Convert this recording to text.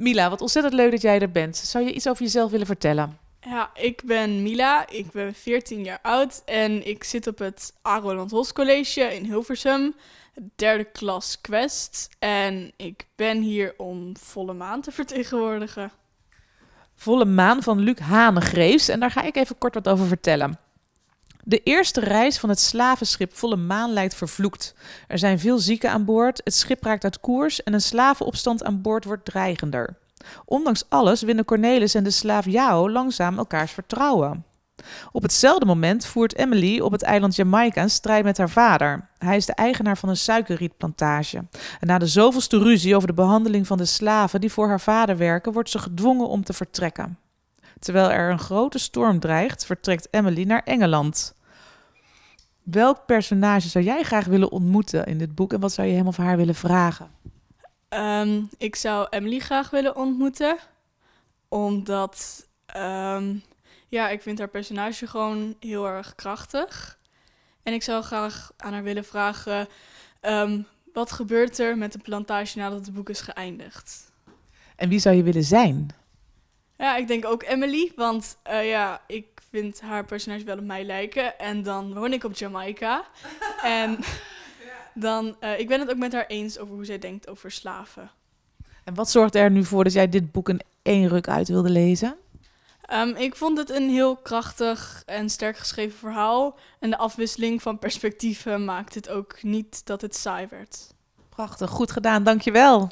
Mila, wat ontzettend leuk dat jij er bent. Zou je iets over jezelf willen vertellen? Ja, ik ben Mila, ik ben 14 jaar oud en ik zit op het Aroland Hos College in Hilversum, derde klas Quest. En ik ben hier om Volle Maan te vertegenwoordigen. Volle Maan van Luc Hanegreefs en daar ga ik even kort wat over vertellen. De eerste reis van het slavenschip Volle Maan lijkt vervloekt. Er zijn veel zieken aan boord, het schip raakt uit koers en een slavenopstand aan boord wordt dreigender. Ondanks alles winnen Cornelis en de slaaf Jao langzaam elkaars vertrouwen. Op hetzelfde moment voert Emily op het eiland Jamaica een strijd met haar vader. Hij is de eigenaar van een suikerrietplantage. En na de zoveelste ruzie over de behandeling van de slaven die voor haar vader werken, wordt ze gedwongen om te vertrekken. Terwijl er een grote storm dreigt, vertrekt Emily naar Engeland. Welk personage zou jij graag willen ontmoeten in dit boek en wat zou je hem of haar willen vragen? Ehm, ik zou Emily graag willen ontmoeten, omdat ehm, ja, ik vind haar personage gewoon heel erg krachtig. En ik zou graag aan haar willen vragen: ehm, wat gebeurt er met de plantage nadat het boek is geëindigd? En wie zou je willen zijn? Ja, ik denk ook Emily, want eh, ja, ik vind haar personage wel op mij lijken. En dan woon ik op Jamaica. en dan, eh, ik ben het ook met haar eens over hoe zij denkt over slaven. En wat zorgt er nu voor dat jij dit boek in één ruk uit wilde lezen? Ehm, ik vond het een heel krachtig en sterk geschreven verhaal. En de afwisseling van perspectieven maakt het ook niet dat het saai werd. Prachtig, goed gedaan, dankjewel.